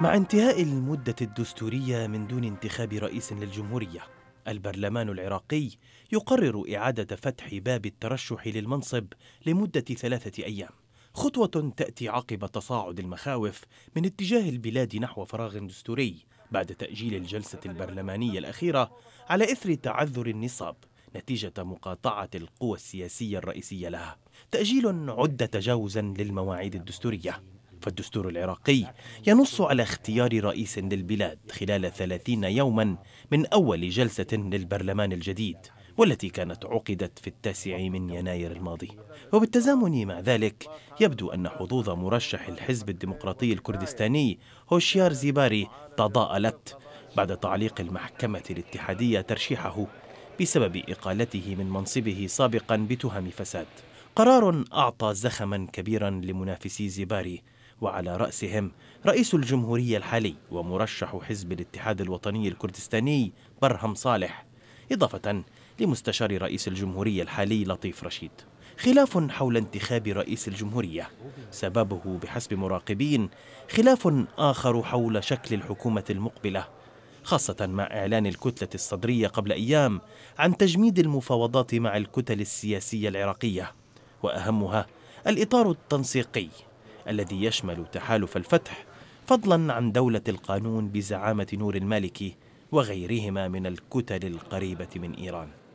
مع انتهاء المدة الدستورية من دون انتخاب رئيس للجمهورية البرلمان العراقي يقرر إعادة فتح باب الترشح للمنصب لمدة ثلاثة أيام خطوة تأتي عقب تصاعد المخاوف من اتجاه البلاد نحو فراغ دستوري بعد تأجيل الجلسة البرلمانية الأخيرة على إثر تعذر النصاب نتيجة مقاطعة القوى السياسية الرئيسية لها تأجيل عد تجاوزا للمواعيد الدستورية فالدستور العراقي ينص على اختيار رئيس للبلاد خلال ثلاثين يوما من أول جلسة للبرلمان الجديد والتي كانت عقدت في التاسع من يناير الماضي وبالتزامن مع ذلك يبدو أن حظوظ مرشح الحزب الديمقراطي الكردستاني هوشيار زيباري تضاءلت بعد تعليق المحكمة الاتحادية ترشيحه بسبب إقالته من منصبه سابقا بتهم فساد قرار أعطى زخما كبيرا لمنافسي زيباري وعلى رأسهم رئيس الجمهورية الحالي ومرشح حزب الاتحاد الوطني الكردستاني برهم صالح إضافة لمستشار رئيس الجمهورية الحالي لطيف رشيد خلاف حول انتخاب رئيس الجمهورية سببه بحسب مراقبين خلاف آخر حول شكل الحكومة المقبلة خاصة مع إعلان الكتلة الصدرية قبل أيام عن تجميد المفاوضات مع الكتل السياسية العراقية وأهمها الإطار التنسيقي الذي يشمل تحالف الفتح فضلا عن دولة القانون بزعامة نور المالكي وغيرهما من الكتل القريبة من إيران